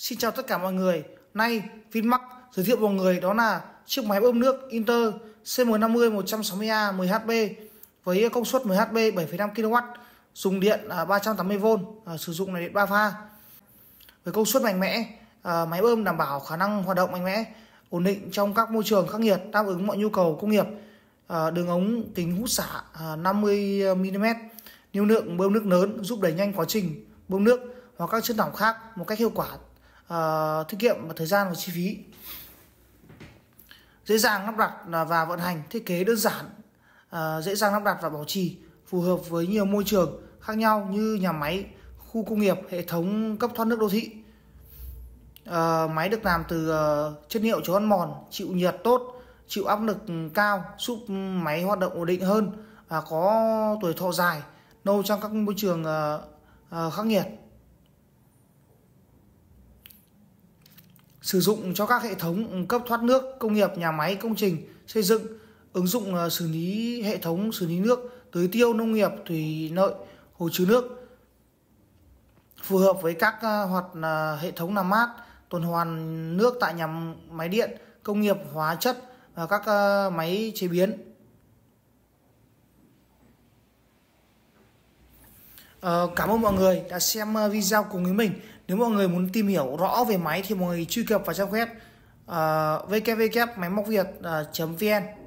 Xin chào tất cả mọi người. Nay Vinmark giới thiệu mọi người đó là chiếc máy bơm nước Inter CM50 160A 10HP với công suất 10HP 7,5 kW, dùng điện 380V, à, à, sử dụng là điện 3 pha. Với công suất mạnh mẽ, à, máy bơm đảm bảo khả năng hoạt động mạnh mẽ, ổn định trong các môi trường khắc nghiệt, đáp ứng mọi nhu cầu công nghiệp. Đường ống kính hút xả 50 mm, lưu lượng bơm nước lớn giúp đẩy nhanh quá trình bơm nước hoặc các chất lỏng khác một cách hiệu quả uh, ờ, tiết kiệm và thời gian và chi phí dễ dàng lắp đặt và vận hành thiết kế đơn giản uh, dễ dàng lắp đặt và bảo trì phù hợp với nhiều môi trường khác nhau như nhà máy khu công nghiệp hệ thống cấp thoát nước đô thị uh, máy được làm từ uh, chất liệu chống ăn mòn chịu nhiệt tốt chịu áp lực cao giúp máy hoạt động ổn định hơn và có tuổi thọ dài lâu trong các môi trường uh, uh, khắc nghiệt sử dụng cho các hệ thống cấp thoát nước công nghiệp nhà máy công trình xây dựng ứng dụng ờ, xử lý hệ thống xử lý nước tưới tiêu nông nghiệp thủy lợi hồ chứa nước phù hợp với các ờ, hoạt ờ, hệ thống làm mát tuần hoàn nước tại nhà máy điện công nghiệp hóa chất và các máy chế biến Ờ, cảm ơn mọi người đã xem ờ, video cùng với mình. Nếu mọi người muốn tìm hiểu rõ về máy thì mọi người truy cập vào trang web uh, www máy vn